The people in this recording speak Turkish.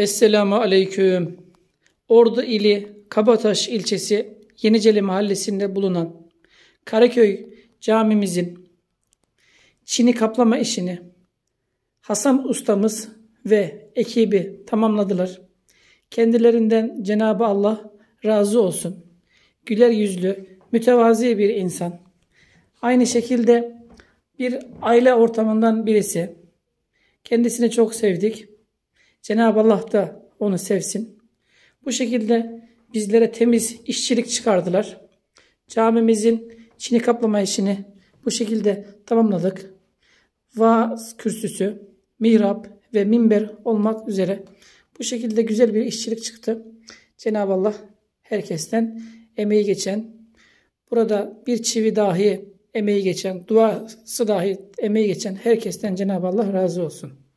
Esselamu Aleyküm. Ordu ili Kabataş ilçesi Yeniceli mahallesinde bulunan Karaköy camimizin çini kaplama işini Hasan ustamız ve ekibi tamamladılar. Kendilerinden Cenab-ı Allah razı olsun. Güler yüzlü, mütevazi bir insan. Aynı şekilde bir aile ortamından birisi. Kendisini çok sevdik. Cenab-ı Allah da onu sevsin. Bu şekilde bizlere temiz işçilik çıkardılar. Camimizin çini kaplama işini bu şekilde tamamladık. Vaaz kürsüsü, mihrap ve minber olmak üzere bu şekilde güzel bir işçilik çıktı. Cenab-ı Allah herkesten emeği geçen, burada bir çivi dahi emeği geçen, duası dahi emeği geçen herkesten Cenab-ı Allah razı olsun.